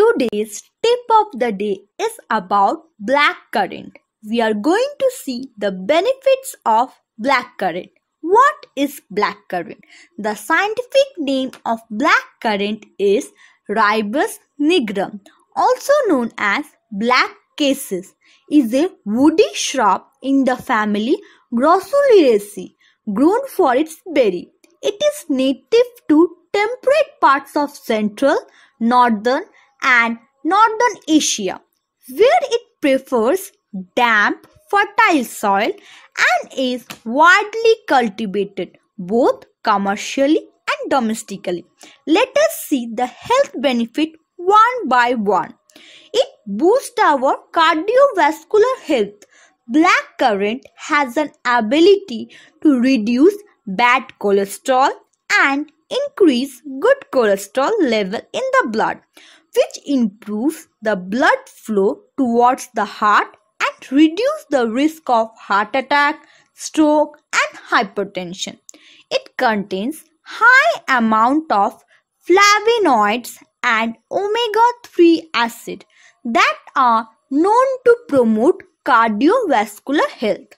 Today's tip of the day is about blackcurrant. We are going to see the benefits of blackcurrant. What is blackcurrant? The scientific name of blackcurrant is Ribus nigrum, also known as black cases, is a woody shrub in the family Grossuliraceae, grown for its berry. It is native to temperate parts of central, northern, and northern Asia, where it prefers damp, fertile soil and is widely cultivated both commercially and domestically. Let us see the health benefit one by one. It boosts our cardiovascular health. Black currant has an ability to reduce bad cholesterol and increase good cholesterol level in the blood which improves the blood flow towards the heart and reduce the risk of heart attack, stroke and hypertension. It contains high amount of flavonoids and omega-3 acid that are known to promote cardiovascular health.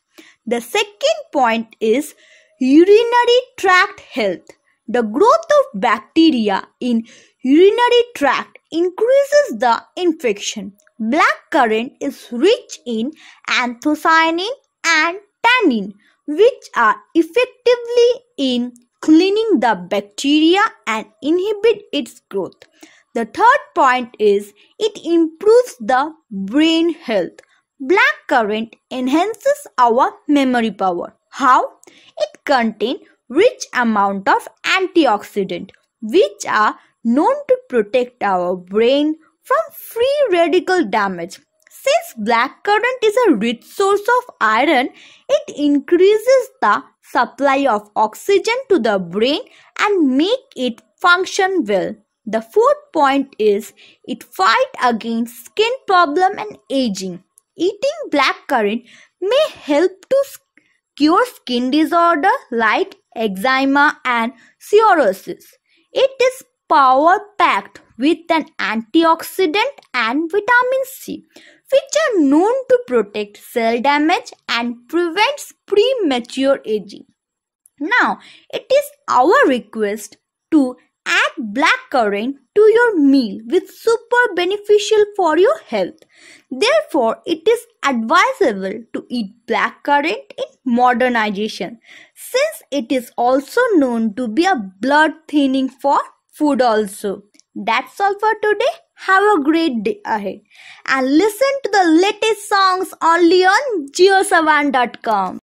The second point is urinary tract health. The growth of bacteria in urinary tract increases the infection. Black currant is rich in anthocyanin and tannin, which are effectively in cleaning the bacteria and inhibit its growth. The third point is it improves the brain health. Black currant enhances our memory power. How? It contains rich amount of antioxidant which are known to protect our brain from free radical damage. Since blackcurrant is a rich source of iron, it increases the supply of oxygen to the brain and make it function well. The fourth point is it fight against skin problem and aging. Eating blackcurrant may help to your skin disorder like eczema and psoriasis. It is power packed with an antioxidant and vitamin C, which are known to protect cell damage and prevents premature aging. Now, it is our request to add blackcurrant to your meal with super beneficial for your health. Therefore, it is advisable to eat blackcurrant in modernization since it is also known to be a blood thinning for food also. That's all for today. Have a great day ahead and listen to the latest songs only on GeoSavan.com.